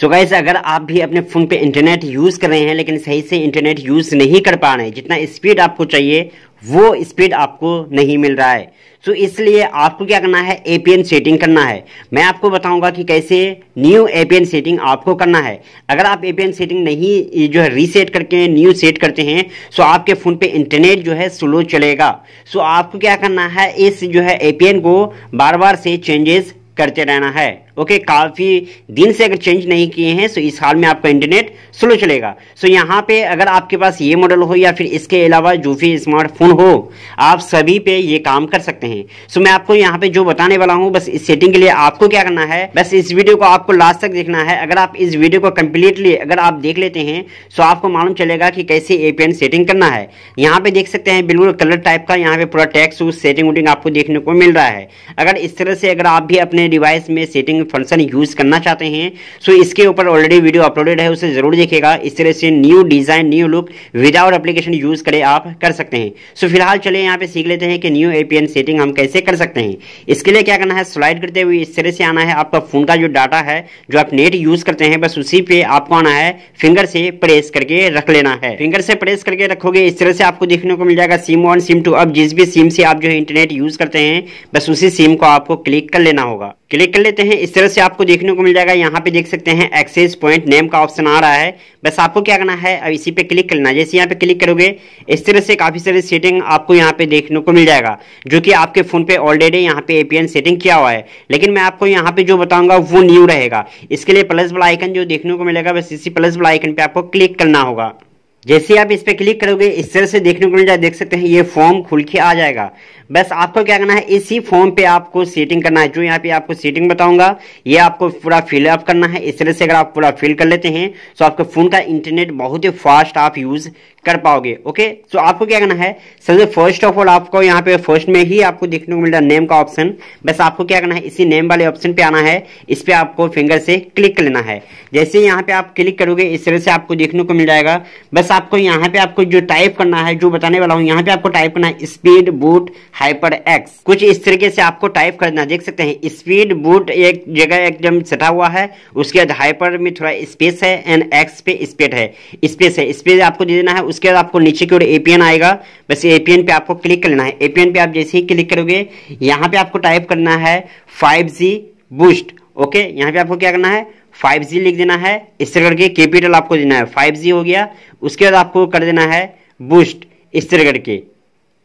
सो so guys अगर आप भी अपने फ़ोन पे इंटरनेट यूज़ कर रहे हैं लेकिन सही से इंटरनेट यूज़ नहीं कर पा रहे हैं जितना स्पीड आपको चाहिए वो स्पीड आपको नहीं मिल रहा है सो so इसलिए आपको क्या करना है एन सेटिंग करना है मैं आपको बताऊंगा कि कैसे न्यू एन सेटिंग आपको करना है अगर आप एपीएन सेटिंग नहीं जो है रीसेट करके न्यू सेट करते हैं सो आपके फ़ोन पे इंटरनेट जो है स्लो चलेगा सो आपको क्या करना है इस जो है एन को बार बार से चेंजेस करते रहना है ओके काफ़ी दिन से अगर चेंज नहीं किए हैं तो इस हाल में आपका इंटरनेट स्लो चलेगा सो यहाँ पे अगर आपके पास ये मॉडल हो या फिर इसके अलावा जो भी स्मार्टफोन हो आप सभी पे ये काम कर सकते हैं सो मैं आपको यहाँ पे जो बताने वाला हूँ बस इस सेटिंग के लिए आपको क्या करना है बस इस वीडियो को आपको लास्ट तक देखना है अगर आप इस वीडियो को कम्प्लीटली अगर आप देख लेते हैं तो आपको मालूम चलेगा कि कैसे ए सेटिंग करना है यहाँ पे देख सकते हैं बिल्कुल कलर टाइप का यहाँ पे पूरा टैक्स सेटिंग वेटिंग आपको देखने को मिल रहा है अगर इस तरह से अगर आप भी अपने अपने डिवाइस में सेटिंग फंक्शन यूज़ करना चाहते हैं सो इसके ऊपर ऑलरेडी वीडियो अपलोडेड है उसे ज़रूर देखेगा इस तरह से new design new look without application use करें आप कर सकते हैं सो फिलहाल चले यहाँ पे सीख लेते हैं कि न्यू एपीएन सेटिंग हम कैसे कर सकते हैं इसके लिए क्या करना है स्लाइड करते हुए इस तरह से आना है आपका फ़ोन का जो डाटा है जो आप नेट यूज़ करते हैं बस उसी पे आपको आना है फिंगर से प्रेस करके रख लेना है फिंगर से प्रेस करके रखोगे इस तरह से आपको देखने को मिल जाएगा सिम वन सिम टू अब जिस भी सिम से आप जो है इंटरनेट यूज़ करते हैं बस उसी सिम को आपको क्लिक कर लेना होगा होगा क्लिक कर लेते हैं इस तरह से आपको देखने को मिल जाएगा यहाँ पे देख सकते हैं एक्सेस पॉइंट नेम का ऑप्शन आ रहा है बस आपको क्या करना है अब इसी पे क्लिक करना जैसे यहाँ पे क्लिक करोगे इस तरह से काफ़ी सारे सेटिंग आपको यहाँ पे देखने को मिल जाएगा जो कि आपके फ़ोन पे ऑलरेडी यहाँ पे एपीएन सेटिंग किया हुआ है लेकिन मैं आपको यहाँ पे जो बताऊंगा वो न्यू रहेगा इसके लिए प्लस वाला आइकन जो देखने को मिलेगा बस इसी प्लस वाला आइकन पे आपको क्लिक करना होगा जैसे आप इस पे क्लिक करोगे इस तरह से देखने को मिल जाए देख सकते हैं ये फॉर्म खुल के आ जाएगा बस आपको क्या करना है इसी फॉर्म पे आपको सीटिंग करना है जो यहाँ पे आपको सीटिंग बताऊंगा ये आपको पूरा फिलअप करना है इस तरह से अगर आप पूरा फिल कर लेते हैं तो आपके फ़ोन का इंटरनेट बहुत ही फास्ट आप यूज़ कर पाओगे ओके तो आपको क्या करना है सबसे फर्स्ट ऑफ ऑल आपको यहाँ पे फर्स्ट में ही आपको देखने को मिल रहा नेम का ऑप्शन बस आपको क्या करना है इसी नेम वाले ऑप्शन पे आना है इस पर आपको फिंगर से क्लिक लेना है जैसे यहाँ पे आप क्लिक करोगे इस तरह से आपको देखने को मिल जाएगा बस आपको यहाँ पे आपको जो टाइप करना है जो बताने वाला हूँ यहाँ पे आपको टाइप करना है स्पीड बूट हाइपर एक्स कुछ इस तरीके से आपको टाइप करना देख सकते हैं स्पीड बूट एक जगह एकदम सटा हुआ है उसके बाद हाइपर में थोड़ा स्पेस है एंड एक्स पे स्पेड है स्पेस है स्पेस आपको दे देना है उसके बाद आपको नीचे की ओर एपीएन आएगा बस एपीएन पे आपको क्लिक करना है एपीएन पे आप जैसे ही क्लिक करोगे यहाँ पे आपको टाइप करना है फाइव बूस्ट ओके यहाँ पे आपको क्या करना है 5G लिख देना है इस तरह करके कैपिटल आपको देना है 5G हो गया उसके बाद आपको कर देना है बूस्ट इस तरह करके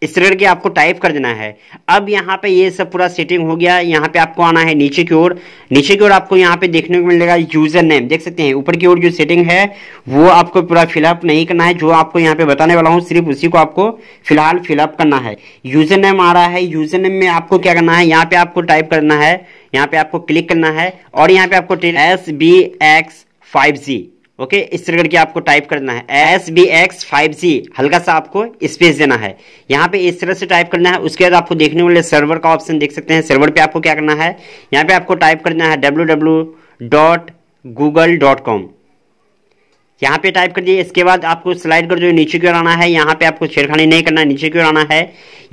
इस ऋण के आपको टाइप कर देना है अब यहाँ पे ये सब पूरा सेटिंग हो गया यहाँ पे आपको आना है नीचे की ओर नीचे की ओर आपको यहाँ पे देखने को मिलेगा यूजर नेम देख सकते हैं ऊपर की ओर जो सेटिंग है वो आपको पूरा फिलअप नहीं करना है जो आपको यहाँ पे बताने वाला हूँ सिर्फ उसी को आपको फिलहाल फिलअप करना है यूजर नेम आ रहा है यूजर नेम में आपको क्या करना है यहाँ पे आपको टाइप करना है यहाँ पे आपको क्लिक करना है और यहाँ पे आपको S B X five G okay इस तरह करके आपको टाइप करना है S B X five G हल्का सा आपको स्पेस देना है यहाँ पे इस तरह से टाइप करना है उसके बाद आपको देखने वाले सर्वर का ऑप्शन देख सकते हैं सर्वर पे आपको क्या करना है यहाँ पे आपको टाइप करना है W W dot Google dot com यहाँ पे टाइप कर दिए इसके बाद आपको स्लाइड कर जो नीचे की ओर आना है यहाँ पे आपको छेड़खानी नहीं करना नीचे की ओर आना है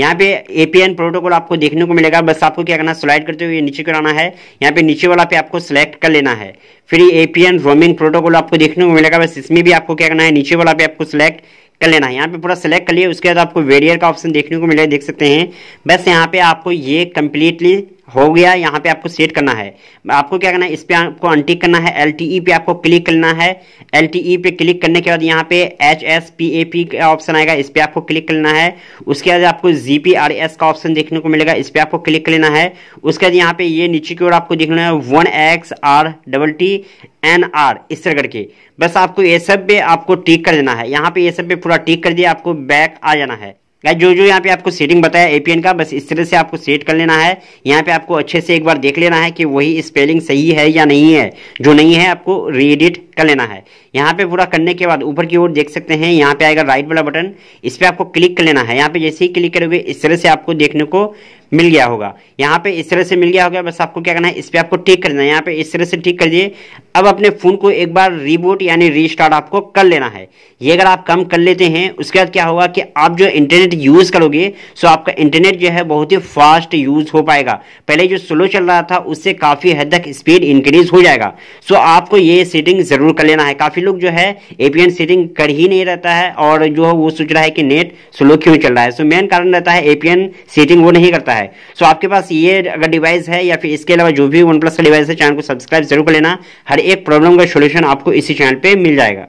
यहाँ पे एपीएन प्रोटोकॉल आपको देखने को मिलेगा बस आपको क्या करना स्लाइड करते हुए नीचे की ओर आना है यहाँ पे नीचे वाला पे आपको सिलेक्ट कर लेना है फिर ए रोमिंग प्रोटोकॉल आपको देखने को मिलेगा बस इसमें भी आपको क्या करना है नीचे वाला पे आपको सिलेक्ट कर लेना है यहाँ पे पूरा सिलेक्ट कर लिए उसके बाद आपको वेरियर का ऑप्शन देखने को मिलेगा देख सकते हैं बस यहाँ पे आपको ये कम्प्लीटली हो गया यहाँ पे आपको सेट करना है आपको क्या करना है इस पर आपको अनटिक करना है एल टी ई पे आपको क्लिक करना है एल टी ई पे क्लिक करने के बाद यहाँ पे H S P A P का ऑप्शन आएगा इस पर आपको क्लिक करना है उसके बाद आपको जी पी आर एस का ऑप्शन देखने को मिलेगा इस पर आपको क्लिक लेना है उसके बाद यहाँ पे ये नीचे की ओर आपको देखना है one X R double T N R इस तरह करके बस आपको ये सब पे आपको टिक कर देना है यहाँ पे ये सब पे पूरा टिक कर दिया आपको बैक आ जाना है गाइज जो जो यहाँ पे आपको सेटिंग बताया एपीएन का बस इस तरह से आपको सेट कर लेना है यहाँ पे आपको अच्छे से एक बार देख लेना है कि वही स्पेलिंग सही है या नहीं है जो नहीं है आपको रीएडिट कर लेना है यहाँ पे पूरा करने के बाद ऊपर की ओर देख सकते हैं यहाँ पे आएगा राइट वाला बटन इस पर आपको क्लिक कर लेना है यहाँ पे जैसे ही क्लिक करोगे इस तरह से आपको देखने को मिल गया होगा यहाँ पे इस तरह से मिल गया होगा बस आपको क्या करना है इस पर आपको ठीक करना है यहाँ पे इस तरह से ठीक कर दिए अब अपने फ़ोन को एक बार रिबोट यानी रीस्टार्ट आपको कर लेना है ये अगर आप कम कर लेते हैं उसके बाद क्या होगा कि आप जो इंटरनेट यूज़ करोगे सो आपका इंटरनेट जो है बहुत ही फास्ट यूज़ हो पाएगा पहले जो स्लो चल रहा था उससे काफ़ी हद तक स्पीड इंक्रीज हो जाएगा सो आपको ये सेटिंग ज़रूर कर लेना है काफ़ी लोग जो है एपीएन सेटिंग कर ही नहीं रहता है और जो वो सोच रहा है कि नेट स्लो क्यों चल रहा है सो मेन कारण रहता है एपीएन सेटिंग वो नहीं करता है है सो आपके पास ये अगर डिवाइस है या फिर इसके अलावा जो भी वन प्लस का डिवाइस है चैनल को सब्सक्राइब जरूर कर लेना हर एक प्रॉब्लम का सोल्यूशन आपको इसी चैनल पर मिल जाएगा